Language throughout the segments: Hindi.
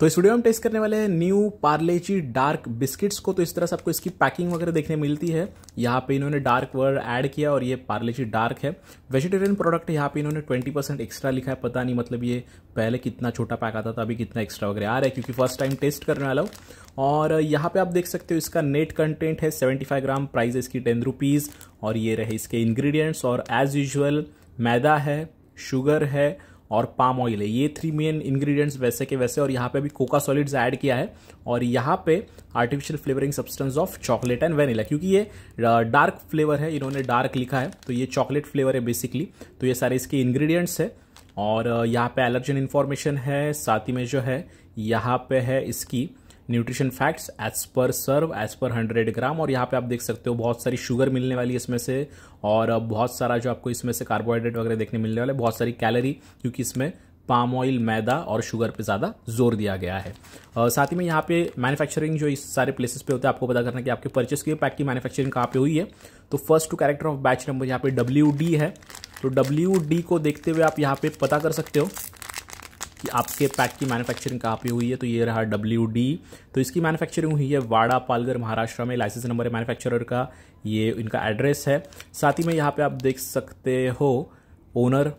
तो इस वीडियो में हम टेस्ट करने वाले हैं न्यू पार्लेची डार्क बिस्किट्स को तो इस तरह से आपको इसकी पैकिंग वगैरह देखने मिलती है यहाँ पे इन्होंने डार्क वर्ड ऐड किया और ये पार्लेची डार्क है वेजिटेरियन प्रोडक्ट यहाँ पे इन्होंने 20 परसेंट एक्स्ट्रा लिखा है पता नहीं मतलब ये पहले कितना छोटा पैक आता था अभी कितना एक्स्ट्रा वगैरह आ रहा है क्योंकि फर्स्ट टाइम टेस्ट करने वाला हूँ और यहाँ पे आप देख सकते हो इसका नेट कंटेंट है सेवेंटी ग्राम प्राइस इसकी टेन रुपीज़ और ये रहे इसके इन्ग्रीडियंट्स और एज यूजल मैदा है शुगर है और पाम ऑयल है ये थ्री मेन इंग्रेडिएंट्स वैसे के वैसे और यहाँ पे भी कोका सॉलिड्स ऐड किया है और यहाँ पे artificial flavouring substance of chocolate and vanilla क्योंकि ये डार्क फ्लेवर है इन्होंने डार्क लिखा है तो ये चॉकलेट फ्लेवर है बेसिकली तो ये सारे इसके इन्ग्रीडियंट्स है और यहाँ पे एलर्जन इन्फॉर्मेशन है साथ ही में जो है यहाँ पे है इसकी nutrition facts as per serve as per hundred gram और यहाँ पे आप देख सकते हो बहुत सारी शुगर मिलने वाली है इसमें से और बहुत सारा जो आपको इसमें से कार्बोहाइड्रेट वगैरह देखने मिलने वाले बहुत सारी कैलरी क्योंकि इसमें पाम ऑयल मैदा और शुगर पे ज़्यादा जोर दिया गया है और साथ ही में यहाँ पे मैन्युफैक्चरिंग जो इस सारे प्लेसेस पे होते हैं आपको पता करना कि आपके परचेस के पैक की मैन्युफैक्चरिंग कहाँ पे हुई है तो first two character of batch number यहाँ पे डब्ल्यू है तो डब्ल्यू को देखते हुए आप यहाँ पे पता कर सकते हो कि आपके पैक की मैन्युफैक्चरिंग कहाँ पे हुई है तो ये रहा डब्ल्यू डी तो इसकी मैन्युफैक्चरिंग हुई है वाड़ा पालगर महाराष्ट्र में लाइसेंस नंबर है मैनुफैक्चरर का ये इनका एड्रेस है साथ ही में यहाँ पर आप देख सकते हो owner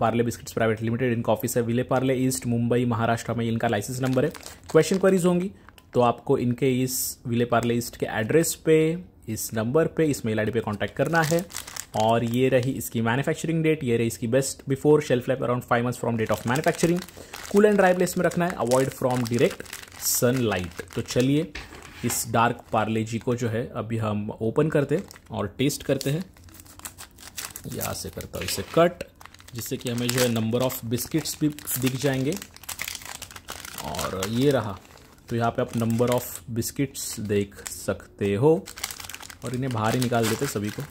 Parle biscuits private limited इनका ऑफिस है विले पार्ले ईस्ट मुंबई महाराष्ट्र में इनका लाइसेंस नंबर है क्वेश्चन क्वेरीज होंगी तो आपको इनके इस विले पार्ले ईस्ट के एड्रेस पे इस नंबर पे इस मेल आई डी पे कॉन्टैक्ट करना है और ये रही इसकी मैन्युफैक्चरिंग डेट ये रही इसकी best before shelf life around five months from date of manufacturing cool and dry place में रखना है अवॉइड फ्रॉम डायरेक्ट सनलाइट तो चलिए इस डार्क पार्ले जी को जो है अभी हम ओपन करते हैं और टेस्ट करते हैं यहाँ से करता हूँ इसे कट जिससे कि हमें जो है नंबर ऑफ बिस्किट्स भी दिख जाएंगे और ये रहा तो यहाँ पे आप नंबर ऑफ बिस्किट्स देख सकते हो और इन्हें बाहर ही निकाल देते सभी को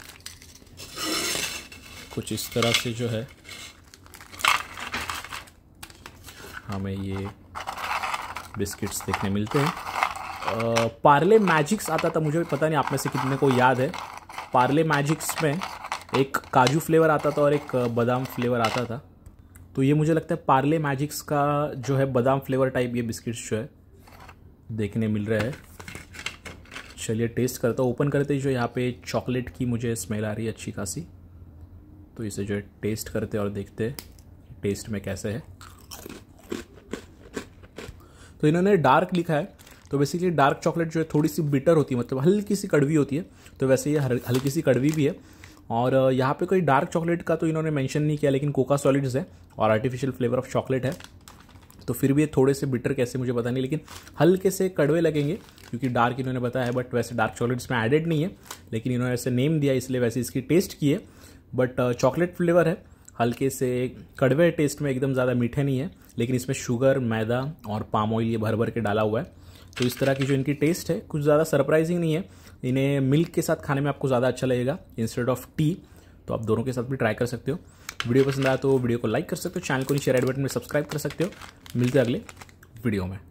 कुछ इस तरह से जो है हमें ये बिस्किट्स देखने मिलते हैं आ, पार्ले मैजिक्स आता था मुझे पता नहीं आप में से कितने को याद है पार्ले मैजिक्स में एक काजू फ्लेवर आता था और एक बादाम फ्लेवर आता था तो ये मुझे लगता है पार्ले मैजिक्स का जो है बादाम फ्लेवर टाइप ये बिस्किट्स जो है देखने मिल रहा है चलिए टेस्ट करता हूँ ओपन करते ही जो यहाँ पे चॉकलेट की मुझे स्मेल आ रही है अच्छी खासी तो इसे जो है टेस्ट करते और देखते टेस्ट में कैसे है तो इन्होंने डार्क लिखा है तो बेसिकली डार्क चॉकलेट जो है थोड़ी सी बिटर होती है मतलब हल्की सी कड़वी होती है तो वैसे ये हल्की सी कड़वी भी है और यहाँ पे कोई डार्क चॉकलेट का तो इन्होंने मेंशन नहीं किया लेकिन कोका सॉलिड्स है और आर्टिफिशियल फ्लेवर ऑफ चॉकलेट है तो फिर भी ये थोड़े से बिटर कैसे मुझे पता नहीं लेकिन हल्के से कड़वे लगेंगे क्योंकि डार्क इन्होंने बताया है बट वैसे डार्क चॉकलेट्स में एडेड नहीं है लेकिन इन्होंने ऐसे नेम दिया इसलिए वैसे इसकी टेस्ट की है बट चॉकलेट फ्लेवर है हल्के से कड़वे टेस्ट में एकदम ज़्यादा मीठे नहीं है लेकिन इसमें शुगर मैदा और पाम ऑयल ये भर भर के डाला हुआ है तो इस तरह की जो इनकी टेस्ट है कुछ ज़्यादा सरप्राइजिंग नहीं है इन्हें मिल्क के साथ खाने में आपको ज़्यादा अच्छा लगेगा इंस्टेड ऑफ टी तो आप दोनों के साथ भी ट्राई कर सकते हो वीडियो पसंद आया तो वीडियो को लाइक कर सकते हो चैनल को नीचे रेड बटन में सब्सक्राइब कर सकते हो मिलते अगले वीडियो में